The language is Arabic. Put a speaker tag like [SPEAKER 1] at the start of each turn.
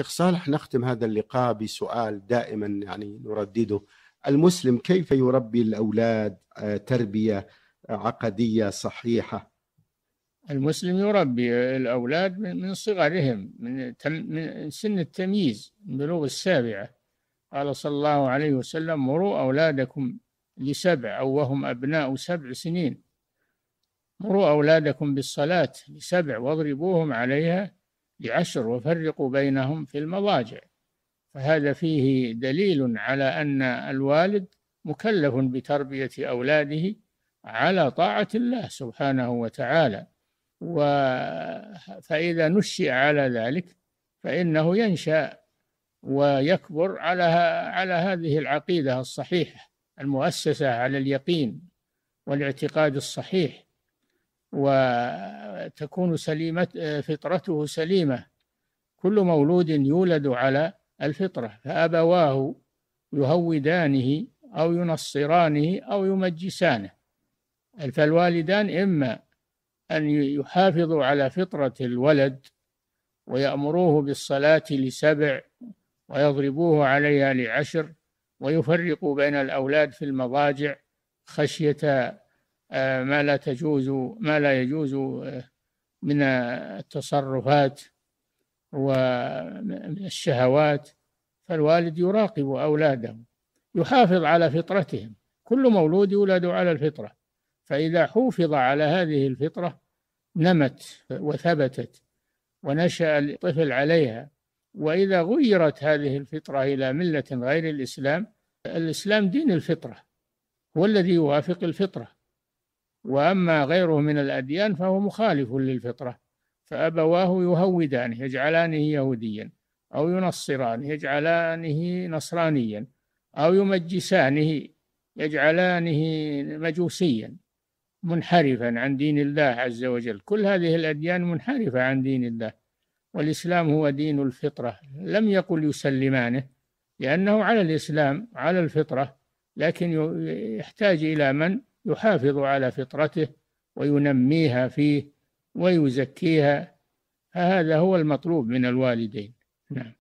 [SPEAKER 1] شيخ صالح نختم هذا اللقاء بسؤال دائما يعني نردده المسلم كيف يربي الأولاد آه، تربية عقدية صحيحة المسلم يربي الأولاد من صغرهم من, سن التمييز بلوغ السابعة قال صلى الله عليه وسلم مروا أولادكم لسبع أو وهم أبناء سبع سنين مروا أولادكم بالصلاة لسبع واضربوهم عليها بعشر وفرقوا بينهم في المضاجع فهذا فيه دليل على أن الوالد مكلف بتربية أولاده على طاعة الله سبحانه وتعالى و فإذا نشئ على ذلك فإنه ينشأ ويكبر على على هذه العقيدة الصحيحة المؤسسة على اليقين والاعتقاد الصحيح وتكون سليمة فطرته سليمة كل مولود يولد على الفطرة فأبواه يهودانه أو ينصرانه أو يمجسانه فالوالدان إما أن يحافظوا على فطرة الولد ويأمروه بالصلاة لسبع ويضربوه عليها لعشر ويفرقوا بين الأولاد في المضاجع خشية آه، ما لا تجوز ما لا يجوز آه، من التصرفات الشهوات فالوالد يراقب أولاده يحافظ على فطرتهم كل مولود يولد على الفطرة فإذا حوفظ على هذه الفطرة نمت وثبتت ونشأ الطفل عليها وإذا غيرت هذه الفطرة إلى ملة غير الإسلام الإسلام دين الفطرة هو الذي يوافق الفطرة وأما غيره من الأديان فهو مخالف للفطرة فأبواه يهودانه يجعلانه يهوديا أو ينصرانه يجعلانه نصرانيا أو يمجسانه يجعلانه مجوسيا منحرفا عن دين الله عز وجل كل هذه الأديان منحرفة عن دين الله والإسلام هو دين الفطرة لم يقل يسلمانه لأنه على الإسلام على الفطرة لكن يحتاج إلى من يحافظ على فطرته وينميها فيه ويزكيها هذا هو المطلوب من الوالدين نعم